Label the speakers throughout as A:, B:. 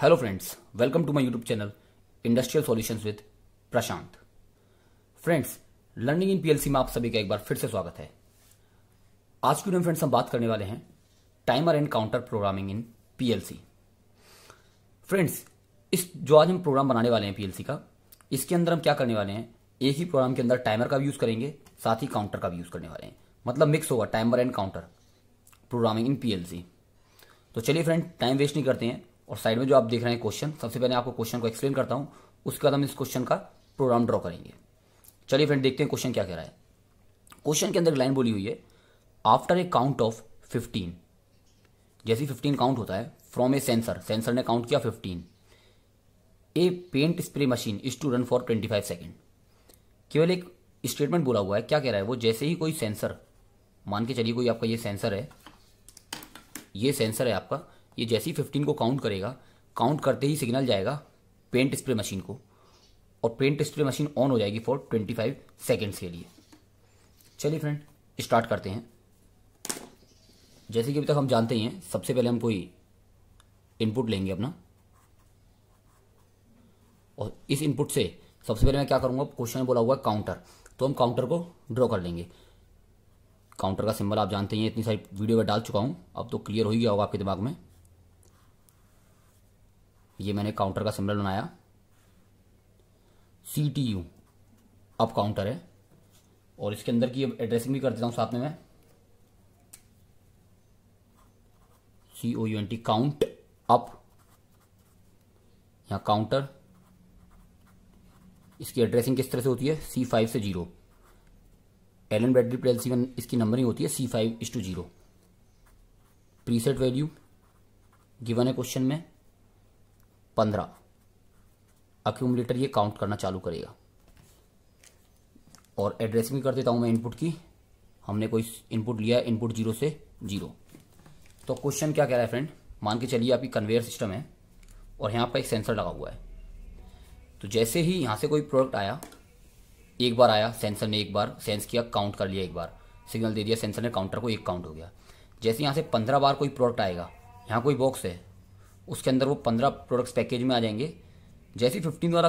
A: hello friends welcome to my YouTube channel industrial solutions with Prashant friends learning in PLC में आप सभी का एक बार फिर से स्वागत है आज की वीडियो फ्रेंड्स हम बात करने वाले हैं timer and counter programming in PLC friends इस जो आज हम प्रोग्राम बनाने वाले हैं पीएलसी का इसके अंदर हम क्या करने वाले हैं एक ही प्रोग्राम के अंदर टाइमर का भी यूज़ करेंगे साथ ही काउंटर का भी यूज़ करने वाले हैं मतलब मिक्स होगा timer and counter programming in PLC तो चलिए फ्रेंड टाइम वेस्ट नहीं करते हैं और साइड में जो आप देख रहे हैं क्वेश्चन सबसे पहले आपको क्वेश्चन को एक्सप्लेन करता हूं उसके बाद हम इस क्वेश्चन का प्रोग्राम ड्रॉ करेंगे चलिए फ्रेंड देखते हैं क्वेश्चन क्या कह रहा है क्वेश्चन के अंदर लाइन बोली हुई है after a count of fifteen जैसे फिफ्टीन काउंट होता है फ्रॉम ए सेंसर सेंसर ने काउंट किया fifteen a paint spray machine is to run for twenty five second केवल एक स्टेटमेंट बोला हुआ है क्या कह रहा है वो जैसे ही कोई सेंसर मान के चलिए कोई आपका ये सेंसर है ये सेंसर है आपका ये जैसे ही फिफ्टीन को काउंट करेगा काउंट करते ही सिग्नल जाएगा पेंट स्प्रे मशीन को और पेंट स्प्रे मशीन ऑन हो जाएगी फॉर ट्वेंटी फाइव सेकेंड्स के लिए चलिए फ्रेंड स्टार्ट करते हैं जैसे कि अभी तक हम जानते ही हैं सबसे पहले हम कोई इनपुट लेंगे अपना और इस इनपुट से सबसे पहले मैं क्या करूँगा क्वेश्चन बोला हुआ है काउंटर तो हम काउंटर को ड्रॉ कर लेंगे काउंटर का सिंबल आप जानते ही हैं इतनी सारी वीडियो में डाल चुका हूं अब तो क्लियर हो ही गया होगा आपके दिमाग में ये मैंने काउंटर का सिंबल बनाया सी टी यू अब काउंटर है और इसके अंदर की एड्रेसिंग भी कर देता हूं साथ में मैं C O U N T count up यहां काउंटर इसकी एड्रेसिंग किस तरह से होती है सी फाइव से जीरो एल एन प्लेल सी इसकी नंबरिंग होती है C five is two zero preset value given है क्वेश्चन में पंद्रह अक्यूमलेटर ये काउंट करना चालू करेगा और एड्रेसिंग कर देता हूँ मैं इनपुट की हमने कोई इनपुट लिया इनपुट जीरो से जीरो तो क्वेश्चन क्या कह रहा है फ्रेंड मान के चलिए आपकी कन्वेयर सिस्टम है और यहाँ पर एक सेंसर लगा हुआ है तो जैसे ही यहाँ से कोई प्रोडक्ट आया एक बार आया सेंसर ने एक बार सेंस किया काउंट कर लिया एक बार सिग्नल दे दिया सेंसर ने काउंटर को एक काउंट हो गया जैसे यहाँ से पंद्रह बार कोई प्रोडक्ट आएगा यहाँ कोई बॉक्स है उसके अंदर वो पंद्रह प्रोडक्ट्स पैकेज में आ जाएंगे जैसे ही फिफ्टीन वाला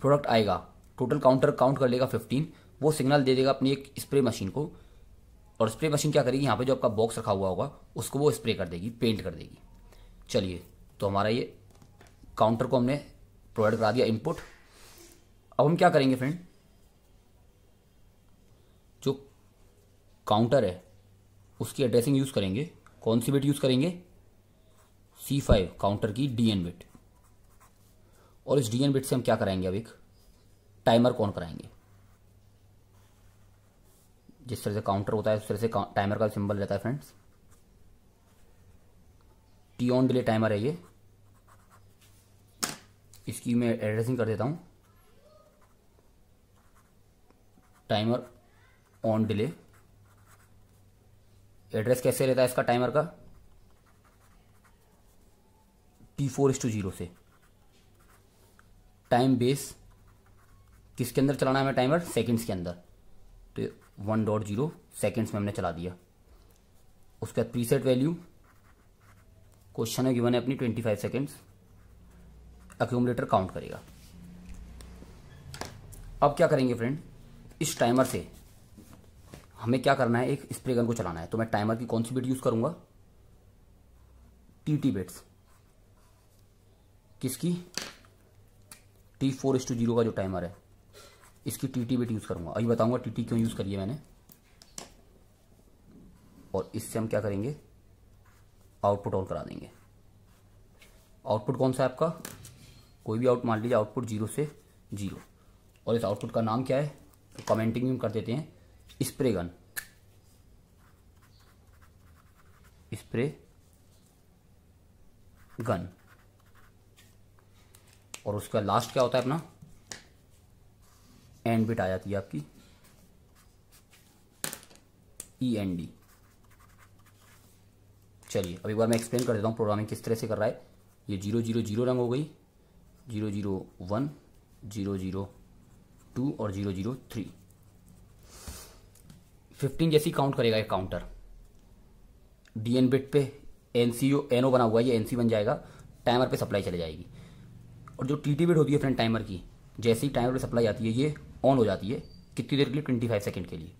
A: प्रोडक्ट आएगा टोटल काउंटर काउंट कर लेगा फिफ्टीन वो सिग्नल दे देगा अपनी एक स्प्रे मशीन को और स्प्रे मशीन क्या करेगी यहाँ पे जो आपका बॉक्स रखा हुआ होगा उसको वो स्प्रे कर देगी पेंट कर देगी चलिए तो हमारा ये काउंटर को हमने प्रोवाइड करा दिया इनपुट अब हम क्या करेंगे फ्रेंड जो काउंटर है उसकी एड्रेसिंग यूज़ करेंगे कौन सी बिट यूज़ करेंगे सी फाइव काउंटर की डी एन बिट और इस डी एन बिट से हम क्या कराएंगे अब एक टाइमर कौन कराएंगे जिस तरह से काउंटर होता है उस तरह से टाइमर का सिंबल रहता है friends T on delay timer है ये इसकी मैं एड्रेसिंग कर देता हूं टाइमर ऑन डिले एड्रेस कैसे रहता है इसका टाइमर का T four S two zero से टाइम बेस किसके अंदर चलाना है हमें टाइमर सेकंड्स के अंदर तो वन डॉट जीरो सेकेंड्स में हमने चला दिया उसके बाद प्रीसेट वैल्यू क्वेश्चन है गिवन है अपनी twenty five seconds accumulator count करेगा अब क्या करेंगे फ्रेंड इस टाइमर से हमें क्या करना है एक स्प्रे गन को चलाना है तो मैं टाइमर की कौन सी बेट यूज़ करूंगा टी टी बेट्स किसकी T four S two zero का जो टाइमर है इसकी टी टी बेट यूज़ करूंगा अभी बताऊँगा टी टी क्यों यूज़ करिए मैंने और इससे हम क्या करेंगे आउटपुट ऑन करा देंगे आउटपुट कौन सा है आपका कोई भी आउट मान लीजिए आउटपुट जीरो से जीरो और इस आउटपुट का नाम क्या है तो कमेंटिंग में हम कर देते हैं स्प्रे गन स्प्रे गन और उसका लास्ट क्या होता है अपना एंड बिट आ जाती है आपकी ई एन डी चलिए अब एक बार मैं एक्सप्लेन कर देता हूँ प्रोग्रामिंग किस तरह से कर रहा है ये जीरो जीरो जीरो रंग हो गई zero zero one zero zero two और जीरो जीरो थ्री फिफ्टीन जैसी काउंट करेगा ये काउंटर डी एन बिट पे N C O N O बना हुआ है ये एन सी बन जाएगा टाइमर पे सप्लाई चले जाएगी और जो टी टी वेट होती है फ्रेंड टाइमर की जैसे ही टाइमर पर सप्लाई आती है ये ऑन हो जाती है कितनी देर के लिए ट्वेंटी फाइव सेकेंड के लिए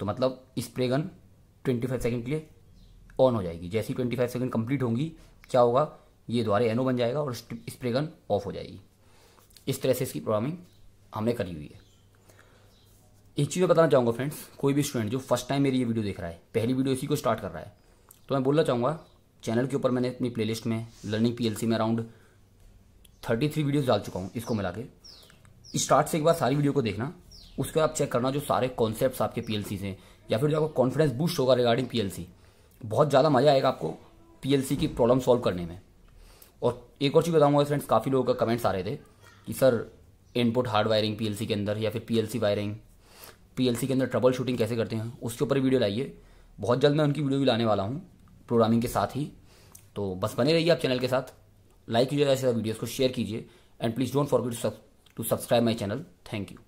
A: तो मतलब spray gun twenty five second के लिए ऑन हो जाएगी जैसे ही ट्वेंटी फाइव सेकेंड कंप्लीट होंगी क्या होगा ये दोबारा एनो बन जाएगा और स्प्रे गन ऑफ हो जाएगी इस तरह से इसकी प्रोग्रामिंग हमने करी हुई है एक चीज़ मैं बताना चाहूँगा फ्रेंड्स कोई भी स्टूडेंट जो फर्स्ट टाइम मेरी ये वीडियो देख रहा है पहली वीडियो इसी को स्टार्ट कर रहा है तो मैं बोलना चाहूँगा चैनल के ऊपर मैंने अपनी प्लेलिस्ट में लर्निंग पीएलसी में अराउंड थर्टी थ्री वीडियोज़ डाल चुका हूँ इसको मिला के स्टार्ट से एक बार सारी वीडियो को देखना उसके आप चेक करना जो सारे कॉन्सेप्ट आपके पी से या फिर जो आपको कॉन्फिडेंस बूस्ट होगा रिगार्डिंग पी बहुत ज़्यादा मज़ा आएगा आपको पी की प्रॉब्लम सॉल्व करने में और एक और चीज़ बताऊँगा फ्रेंड्स काफ़ी लोगों का कमेंट्स आ रहे थे कि sir input hard wiring P के अंदर या फिर पी वायरिंग पी के अंदर ट्रबल शूटिंग कैसे करते हैं उसके ऊपर वीडियो लाइए बहुत जल्द मैं उनकी वीडियो भी लाने वाला हूँ प्रोग्रामिंग के साथ ही तो बस बने रहिए आप चैनल के साथ लाइक कीजिए ऐसे वीडियोज़ को शेयर कीजिए and please don't forget to subscribe my channel thank you